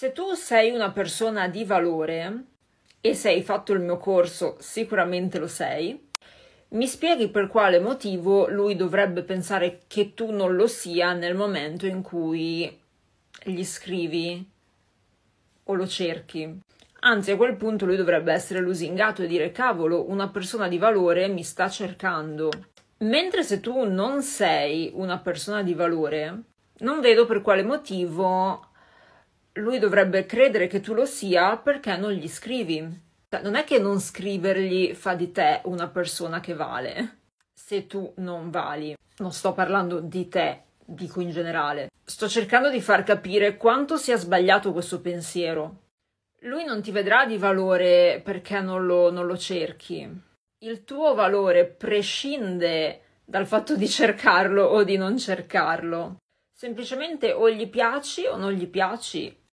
Se tu sei una persona di valore e sei fatto il mio corso, sicuramente lo sei, mi spieghi per quale motivo lui dovrebbe pensare che tu non lo sia nel momento in cui gli scrivi o lo cerchi. Anzi, a quel punto lui dovrebbe essere lusingato e dire cavolo, una persona di valore mi sta cercando. Mentre se tu non sei una persona di valore, non vedo per quale motivo lui dovrebbe credere che tu lo sia perché non gli scrivi. Cioè, non è che non scrivergli fa di te una persona che vale, se tu non vali. Non sto parlando di te, dico in generale. Sto cercando di far capire quanto sia sbagliato questo pensiero. Lui non ti vedrà di valore perché non lo, non lo cerchi. Il tuo valore prescinde dal fatto di cercarlo o di non cercarlo. Semplicemente o gli piaci o non gli piaci,